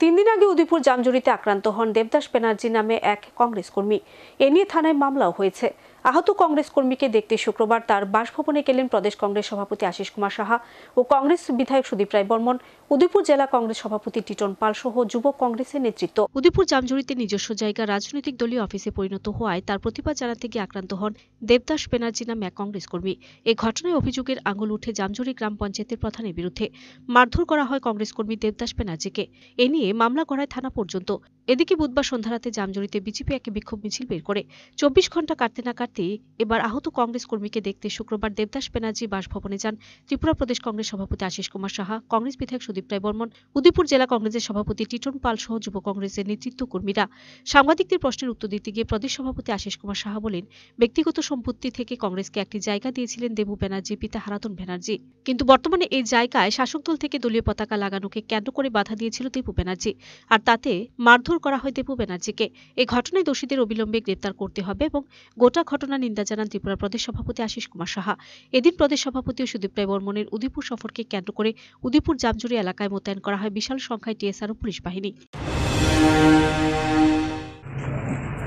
তিন দিন আগে উদয়পুর জামজুরিতে আক্রান্ত হন দেবদাস ব্যানার্জি নামে এক কংগ্রেস কর্মী এ নিয়ে থানায় মামলাও হয়েছে আহত কংগ্রেস কর্মীকে দেখতে শুক্রবার তার বাসভবনে গেলেন প্রদেশ কংগ্রেস সভাপতি আশিস কুমার সাহা ও কংগ্রেস বিধায়ক সুদীপ রায় বর্মন উদয়পুর জেলা কংগ্রেস সভাপতি টিটন পাল সহ যুব কংগ্রেসের নেতৃত্ব উদয়পুর জামজুরিতে নিজস্ব জায়গা রাজনৈতিক দলীয় অফিসে পরিণত হওয়ায় তার প্রতিবাদ জানাতে গিয়ে আক্রান্ত হন দেবদাস ব্যানার্জি নাম এক কংগ্রেস কর্মী এ ঘটনায় অভিযোগের আঙুল উঠে জামজুরি গ্রাম পঞ্চায়েতের প্রধানের বিরুদ্ধে মারধর করা হয় কংগ্রেস কর্মী দেবদাস ব্যানার্জিকে এ নিয়ে মামলা করায় থানা পর্যন্ত এদিকে বুধবার সন্ধ্যারাতে জামজুড়িতে বিজেপি একটি বিক্ষোভ মিছিল বের করে চব্বিশ ঘন্টা কাটতে না কাটতে এবার আহত কংগ্রেস কর্মীকে দেখতে শুক্রবার দেবদাস ব্যানার্জি বাসভবনে যান ত্রিপুরা প্রদেশ কংগ্রেস সভাপতি আশিস কুমার সাহা কংগ্রেস বিধায়ক সুদীপ রায় বর্মন উদয়পুর জেলা কংগ্রেসের সভাপতি টিটন পাল সহ যুব কংগ্রেসের নেতৃত্ব কর্মীরা সাংবাদিকদের প্রশ্নের উত্তর দিতে গিয়ে প্রদেশ সভাপতি আশিস কুমার সাহা বলেন ব্যক্তিগত সম্পত্তি থেকে কংগ্রেসকে একটি জায়গা দিয়েছিলেন দেবু ব্যানার্জি পিতা হারাতন ব্যানার্জি কিন্তু বর্তমানে এই জায়গায় শাসক দল থেকে দলীয় পতাকা লাগানোকে কেন্দ্র করে বাধা দিয়েছিল দেবু ব্যানার্জি আর তাতে মারধর মারধর করা হয় দেবু ব্যানার্জিকে এই ঘটনায় দোষীদের অবিলম্বে গ্রেপ্তার করতে হবে এবং গোটা ঘটনা নিন্দা জানান ত্রিপুরা প্রদেশ সভাপতি আশিস কুমার সাহা এদিন প্রদেশ সভাপতি সুদীপ রায় বর্মনের উদয়পুর সফরকে কেন্দ্র করে উদয়পুর জামজুরি এলাকায় মোতায়েন করা হয় বিশাল সংখ্যায় টিএসআর ও পুলিশ বাহিনী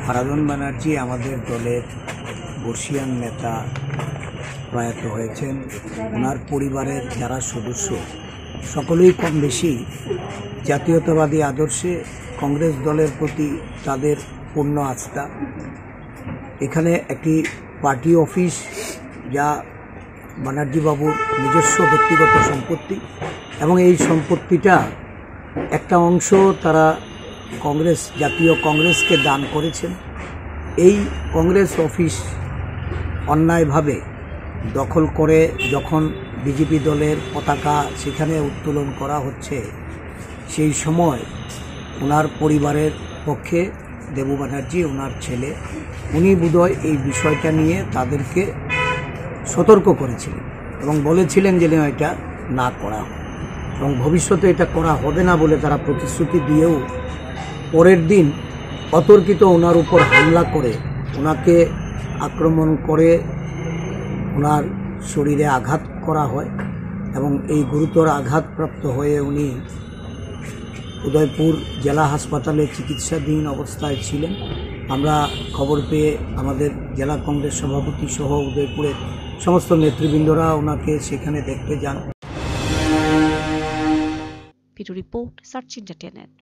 হারাধন ব্যানার্জি আমাদের দলের বর্ষিয়ান নেতা প্রয়াত হয়েছেন ওনার পরিবারের যারা সদস্য সকলেই কম বেশি জাতীয়তাবাদী আদর্শে কংগ্রেস দলের প্রতি তাদের পূর্ণ আস্থা এখানে একটি পার্টি অফিস যা বানার্জিবাবুর নিজস্ব ব্যক্তিগত সম্পত্তি এবং এই সম্পত্তিটা একটা অংশ তারা কংগ্রেস জাতীয় কংগ্রেসকে দান করেছেন এই কংগ্রেস অফিস অন্যায়ভাবে দখল করে যখন বিজেপি দলের পতাকা সেখানে উত্তোলন করা হচ্ছে সেই সময় ওনার পরিবারের পক্ষে দেবু ব্যানার্জি ওনার ছেলে উনি বোধহয় এই বিষয়টা নিয়ে তাদেরকে সতর্ক করেছিলেন এবং বলেছিলেন যে এটা না করা এবং ভবিষ্যতে এটা করা হবে না বলে তারা প্রতিশ্রুতি দিয়েও পরের দিন অতর্কিত ওনার উপর হামলা করে ওনাকে আক্রমণ করে ওনার শরীরে আঘাত করা হয় এবং এই গুরুতর আঘাতপ্রাপ্ত হয়ে উনি উদয়পুর জেলা হাসপাতালে চিকিৎসাধীন অবস্থায় ছিলেন আমরা খবর পেয়ে আমাদের জেলা কংগ্রেস সভাপতি সহ উদয়পুরের সমস্ত নেতৃবৃন্দরা ওনাকে সেখানে দেখতে যান রিপোর্ট সার্চ ইন্টারটেনমেন্ট